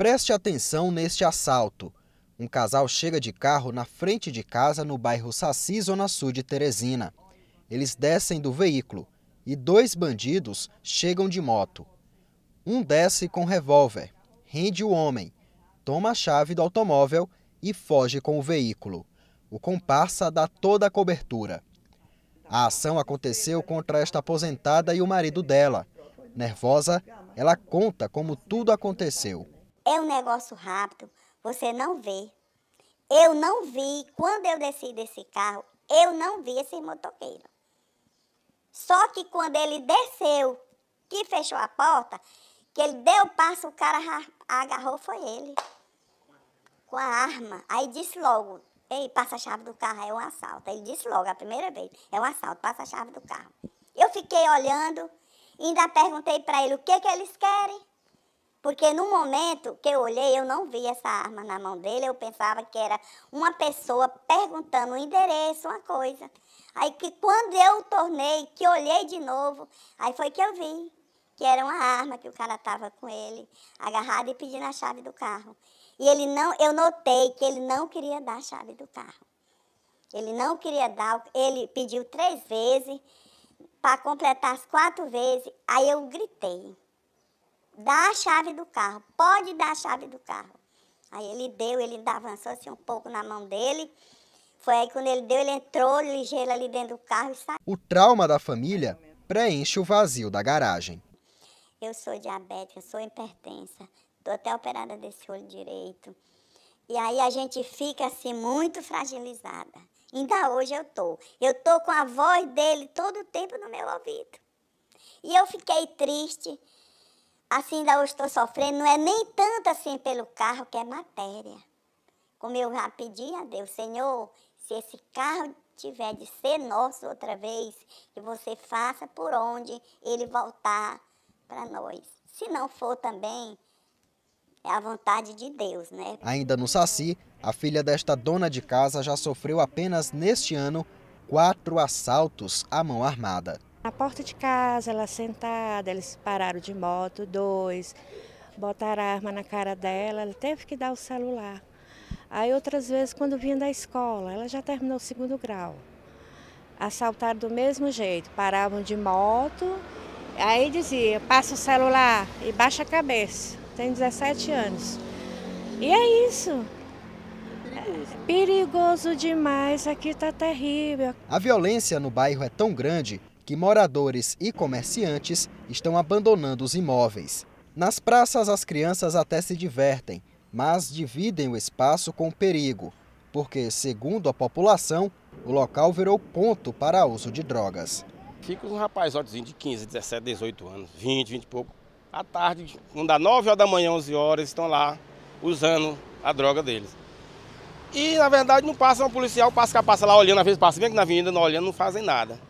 Preste atenção neste assalto. Um casal chega de carro na frente de casa no bairro Saci, Zona Sul de Teresina. Eles descem do veículo e dois bandidos chegam de moto. Um desce com revólver, rende o homem, toma a chave do automóvel e foge com o veículo. O comparsa dá toda a cobertura. A ação aconteceu contra esta aposentada e o marido dela. Nervosa, ela conta como tudo aconteceu. É um negócio rápido, você não vê. Eu não vi, quando eu desci desse carro, eu não vi esse motoqueiro. Só que quando ele desceu, que fechou a porta, que ele deu o passo, o cara agarrou, foi ele. Com a arma. Aí disse logo, ei, passa a chave do carro, é um assalto. Ele disse logo, a primeira vez, é um assalto, passa a chave do carro. Eu fiquei olhando, ainda perguntei para ele o que, que eles querem. Porque no momento que eu olhei, eu não vi essa arma na mão dele, eu pensava que era uma pessoa perguntando o um endereço, uma coisa. Aí que quando eu tornei, que olhei de novo, aí foi que eu vi que era uma arma que o cara estava com ele, agarrado e pedindo a chave do carro. E ele não, eu notei que ele não queria dar a chave do carro. Ele não queria dar, ele pediu três vezes, para completar as quatro vezes, aí eu gritei dá a chave do carro, pode dar a chave do carro. Aí ele deu, ele ainda avançou assim um pouco na mão dele. Foi aí quando ele deu, ele entrou ligeiro ali dentro do carro e saiu. O trauma da família preenche o vazio da garagem. Eu sou diabética, sou hipertensa, estou até operada desse olho direito. E aí a gente fica assim muito fragilizada. Ainda hoje eu tô. Eu tô com a voz dele todo o tempo no meu ouvido. E eu fiquei triste, assim, da hoje estou sofrendo, não é nem tanto assim pelo carro, que é matéria. Como eu já pedi a Deus, Senhor, se esse carro tiver de ser nosso outra vez, que você faça por onde ele voltar para nós. Se não for também, é a vontade de Deus, né? Ainda no Saci, a filha desta dona de casa já sofreu apenas neste ano quatro assaltos à mão armada. Na porta de casa, ela sentada, eles pararam de moto, dois, botaram a arma na cara dela, ela teve que dar o celular. Aí outras vezes, quando vinha da escola, ela já terminou o segundo grau. Assaltaram do mesmo jeito, paravam de moto, aí dizia, passa o celular e baixa a cabeça. Tem 17 anos. E é isso. Perigoso. É perigoso demais, aqui tá terrível. A violência no bairro é tão grande que moradores e comerciantes estão abandonando os imóveis. Nas praças, as crianças até se divertem, mas dividem o espaço com perigo, porque, segundo a população, o local virou ponto para uso de drogas. Fica um rapaz de 15, 17, 18 anos, 20, 20 e pouco. À tarde, não dá 9 horas da manhã, 11 horas, estão lá usando a droga deles. E, na verdade, não passa um policial, passa que passa lá olhando, às vezes passa bem aqui na avenida, não olhando, não fazem nada.